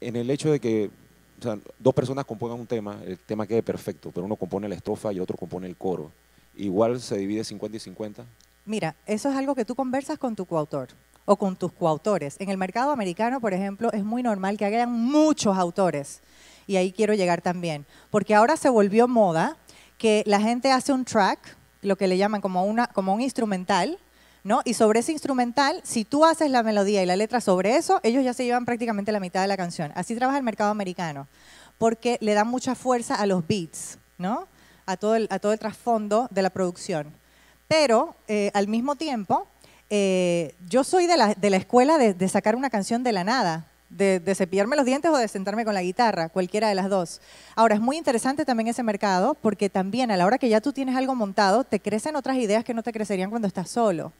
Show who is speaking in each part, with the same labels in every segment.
Speaker 1: en el hecho de que dos personas compongan un tema, el tema quede perfecto, pero uno compone la estrofa y otro compone el coro. Igual se divide 50 y 50. Mira, eso es algo que tú conversas con tu coautor o con tus coautores. En el mercado americano, por ejemplo, es muy normal que hayan muchos autores. Y ahí quiero llegar también, porque ahora se volvió moda que la gente hace un track, lo que le llaman como, una, como un instrumental, y sobre ese instrumental, si tú haces la melodía y la letra sobre eso, ellos ya se llevan prácticamente la mitad de la canción. Así trabaja el mercado americano, porque le da mucha fuerza a los beats, A todo el, trasfondo de la producción. Pero eh, al mismo tiempo, eh, yo soy de la, escuela de, sacar una canción de la nada, de, de, cepillarme los dientes o de sentarme con la guitarra, cualquiera de las dos. Ahora, es muy interesante también ese mercado porque también a la hora que ya tú tienes algo montado, te crecen otras ideas que no te crecerían cuando estás solo.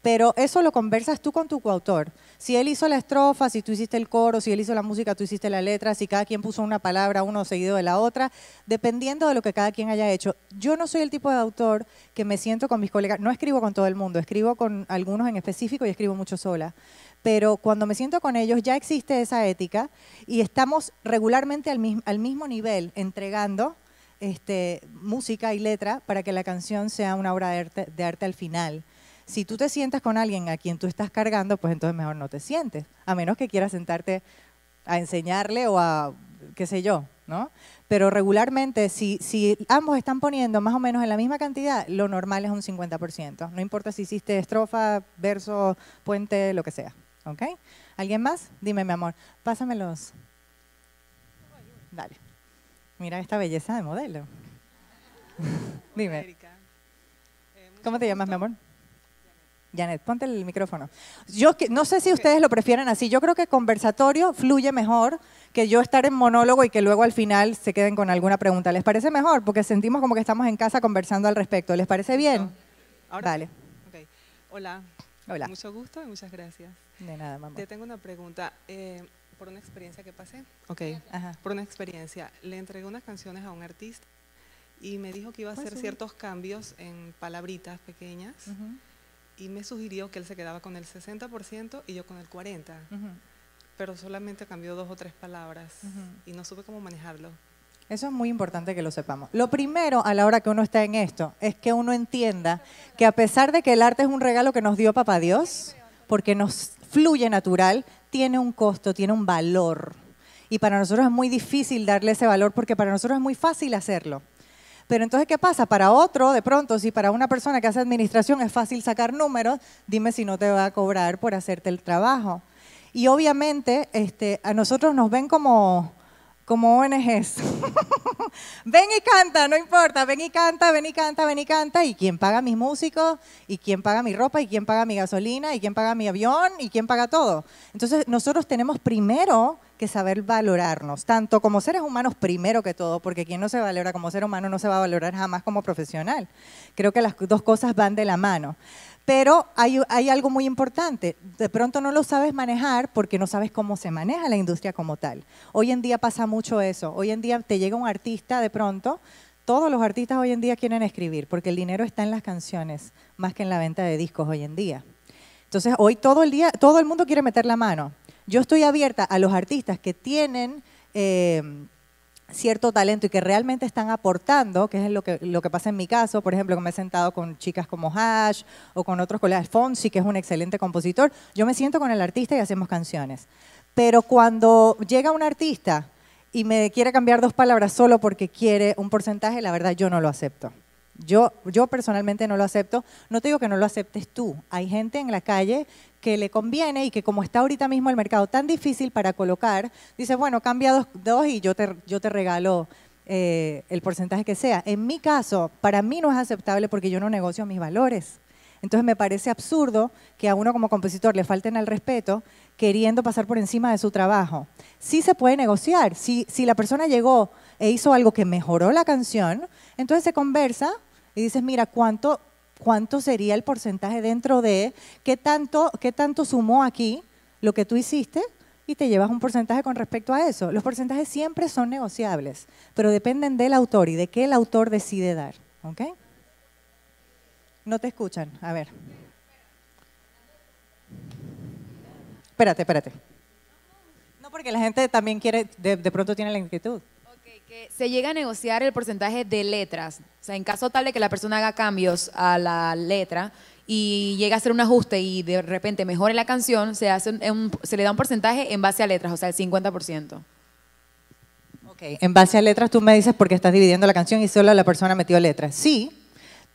Speaker 1: Pero eso lo conversas tú con tu coautor. Si él hizo la estrofa, si tú hiciste el coro, si él hizo la música, tú hiciste la letra, si cada quien puso una palabra, uno seguido de la otra, dependiendo de lo que cada quien haya hecho. Yo no soy el tipo de autor que me siento con mis colegas, no escribo con todo el mundo, escribo con algunos en específico y escribo mucho sola pero cuando me siento con ellos ya existe esa ética y estamos regularmente al mismo, nivel entregando este, música y letra para que la canción sea una obra de arte al final. Si tú te sientas con alguien a quien tú estás cargando, pues entonces mejor no te sientes, a menos que quieras sentarte a enseñarle o a qué sé yo, ¿no? Pero regularmente, si, si ambos están poniendo más o menos en la misma cantidad, lo normal es un 50%. No importa si hiciste estrofa, verso, puente, lo que sea. ¿Ok? ¿Alguien más? Dime, mi amor. Pásamelos. Dale. Mira esta belleza de modelo. Dime. Eh, ¿Cómo te llamas, mi amor? Janet, ponte el micrófono. Yo no sé si ustedes lo prefieren así. Yo creo que conversatorio fluye mejor que yo estar en monólogo y que luego al final se queden con alguna pregunta. ¿Les parece mejor? Porque sentimos como que estamos en casa conversando al respecto. ¿Les parece bien? ¿Ahora? Vale. Hola. Hola. Mucho gusto y muchas gracias. De nada, mamá. Te tengo una pregunta. Eh, por una experiencia que pasé. Ok. Ajá. Por una experiencia. Le entregué unas canciones a un artista y me dijo que iba a hacer ciertos cambios en palabritas pequeñas y me sugirió que él se quedaba con el 60% y yo con el 40%. Pero solamente cambió dos o tres palabras y no supe cómo manejarlo. Eso es muy importante que lo sepamos. Lo primero a la hora que uno está en esto es que uno entienda que a pesar de que el arte es un regalo que nos dio Papá Dios, porque nos fluye natural, tiene un costo, tiene un valor. Y para nosotros es muy difícil darle ese valor porque para nosotros es muy fácil hacerlo. Pero entonces, ¿qué pasa? Para otro, de pronto, si para una persona que hace administración es fácil sacar números, dime si no te va a cobrar por hacerte el trabajo. Y obviamente, este, a nosotros nos ven como, como ONGs. ven y canta, no importa, ven y canta, ven y canta, ven y canta. ¿Y quién paga mis músicos? ¿Y quién paga mi ropa? ¿Y quién paga mi gasolina? ¿Y quién paga mi avión? ¿Y quién paga todo? Entonces nosotros tenemos primero que saber valorarnos, tanto como seres humanos primero que todo, porque quien no se valora como ser humano no se va a valorar jamás como profesional. Creo que las dos cosas van de la mano. Pero hay, hay, algo muy importante. De pronto no lo sabes manejar porque no sabes cómo se maneja la industria como tal. Hoy en día pasa mucho eso. Hoy en día te llega un artista de pronto. Todos los artistas hoy en día quieren escribir porque el dinero está en las canciones más que en la venta de discos hoy en día. Entonces hoy todo el día, todo el mundo quiere meter la mano. Yo estoy abierta a los artistas que tienen... Eh, cierto talento y que realmente están aportando, que es lo que, lo que pasa en mi caso, por ejemplo, que me he sentado con chicas como Hash o con otros colegas, Fonsi, que es un excelente compositor, yo me siento con el artista y hacemos canciones. Pero cuando llega un artista y me quiere cambiar dos palabras solo porque quiere un porcentaje, la verdad yo no lo acepto. Yo, yo personalmente no lo acepto. No te digo que no lo aceptes tú. Hay gente en la calle que le conviene y que como está ahorita mismo el mercado tan difícil para colocar, dice, bueno, cambia dos, y yo te, yo te regalo eh, el porcentaje que sea. En mi caso, para mí no es aceptable porque yo no negocio mis valores. Entonces me parece absurdo que a uno como compositor le falten al respeto queriendo pasar por encima de su trabajo. Sí se puede negociar. Si, si la persona llegó e hizo algo que mejoró la canción, entonces se conversa y dices, mira, ¿cuánto cuánto sería el porcentaje dentro de, qué tanto, qué tanto sumó aquí lo que tú hiciste y te llevas un porcentaje con respecto a eso. Los porcentajes siempre son negociables, pero dependen del autor y de qué el autor decide dar. ¿Ok? No te escuchan. A ver. Espérate, espérate. No, porque la gente también quiere, de pronto tiene la inquietud que se llega a negociar el porcentaje de letras. O sea, en caso tal de que la persona haga cambios a la letra y llega a hacer un ajuste y de repente mejore la canción, se, se le da un porcentaje en base a letras, o sea, el 50%. Ok, en base a letras tú me dices porque estás dividiendo la canción y solo la persona metió letras. Sí,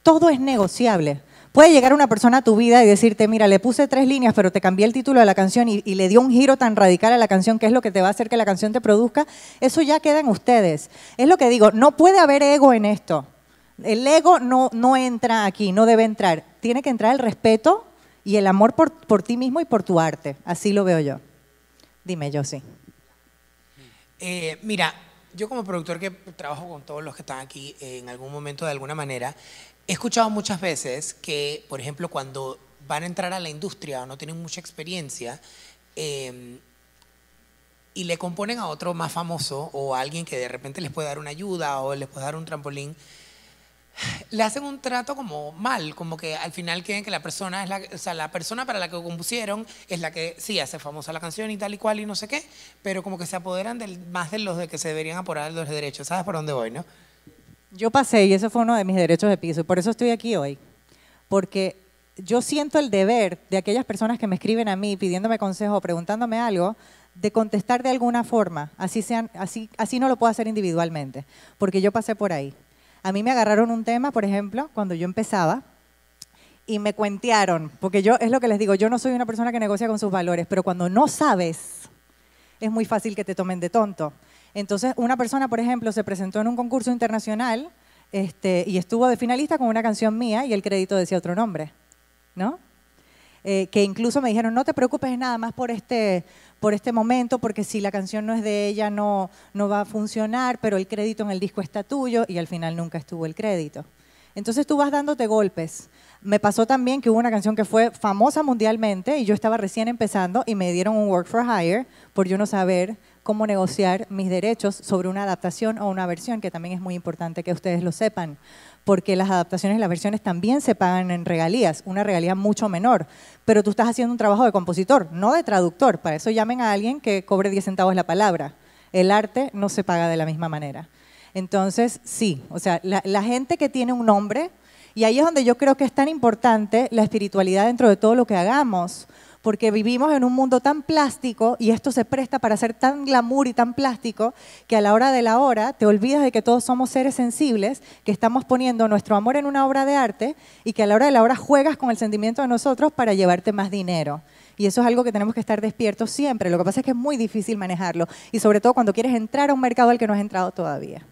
Speaker 1: todo es negociable. Puede llegar una persona a tu vida y decirte, mira, le puse tres líneas, pero te cambié el título de la canción y, le dio un giro tan radical a la canción, que es lo que te va a hacer que la canción te produzca. Eso ya queda en ustedes. Es lo que digo, no puede haber ego en esto. El ego no, no entra aquí, no debe entrar. Tiene que entrar el respeto y el amor por, ti mismo y por tu arte. Así lo veo yo. Dime, yo sí. Eh, mira, yo como productor que trabajo con todos los que están aquí en algún momento de alguna manera, He escuchado muchas veces que, por ejemplo, cuando van a entrar a la industria o no tienen mucha experiencia em, y le componen a otro más famoso o a alguien que de repente les puede dar una ayuda o les puede dar un trampolín, le hacen un trato como mal, como que al final creen que la persona es la, o sea, la persona para la que compusieron es la que sí hace famosa la canción y tal y cual y no sé qué, pero como que se apoderan del, más de los de que se deberían apoderar los derechos. ¿Sabes por dónde voy, no? Yo pasé y eso fue uno de mis derechos de piso y por eso estoy aquí hoy, porque yo siento el deber de aquellas personas que me escriben a mí pidiéndome consejo o preguntándome algo, de contestar de alguna forma, así, sean, así no lo puedo hacer individualmente, porque yo pasé por ahí. A mí me agarraron un tema, por ejemplo, cuando yo empezaba, y me cuentearon, porque yo es lo que les digo, yo no soy una persona que negocia con sus valores, pero cuando no sabes, es muy fácil que te tomen de tonto. Entonces, una persona, por ejemplo, se presentó en un concurso internacional este, y estuvo de finalista con una canción mía y el crédito decía otro nombre, ¿no? Eh, que incluso me dijeron, no te preocupes nada más por este, por este momento, porque si la canción no es de ella no, no va a funcionar, pero el crédito en el disco está tuyo y al final nunca estuvo el crédito. Entonces tú vas dándote golpes. Me pasó también que hubo una canción que fue famosa mundialmente y yo estaba recién empezando y me dieron un work for hire por yo no saber cómo negociar mis derechos sobre una adaptación o una versión, que también es muy importante que ustedes lo sepan, porque las adaptaciones y las versiones también se pagan en regalías, una regalía mucho menor, pero tú estás haciendo un trabajo de compositor, no de traductor, para eso llamen a alguien que cobre 10 centavos la palabra. El arte no se paga de la misma manera. Entonces, sí, o sea, la, la gente que tiene un nombre, y ahí es donde yo creo que es tan importante la espiritualidad dentro de todo lo que hagamos, porque vivimos en un mundo tan plástico y esto se presta para ser tan glamour y tan plástico que a la hora de la hora te olvidas de que todos somos seres sensibles, que estamos poniendo nuestro amor en una obra de arte y que a la hora de la hora juegas con el sentimiento de nosotros para llevarte más dinero. Y eso es algo que tenemos que estar despiertos siempre. Lo que pasa es que es muy difícil manejarlo y sobre todo cuando quieres entrar a un mercado al que no has entrado todavía.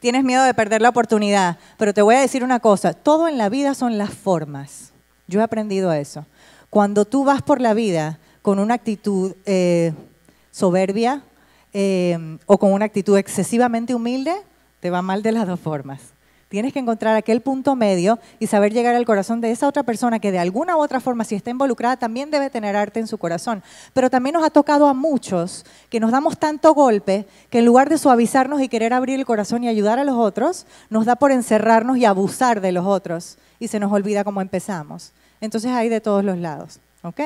Speaker 1: tienes miedo de perder la oportunidad, pero te voy a decir una cosa, todo en la vida son las formas. Yo he aprendido eso. Cuando tú vas por la vida con una actitud eh, soberbia eh, o con una actitud excesivamente humilde, te va mal de las dos formas. Tienes que encontrar aquel punto medio y saber llegar al corazón de esa otra persona que de alguna u otra forma, si está involucrada, también debe tener arte en su corazón. Pero también nos ha tocado a muchos que nos damos tanto golpe que en lugar de suavizarnos y querer abrir el corazón y ayudar a los otros, nos da por encerrarnos y abusar de los otros y se nos olvida cómo empezamos. Entonces hay de todos los lados. ¿Ok?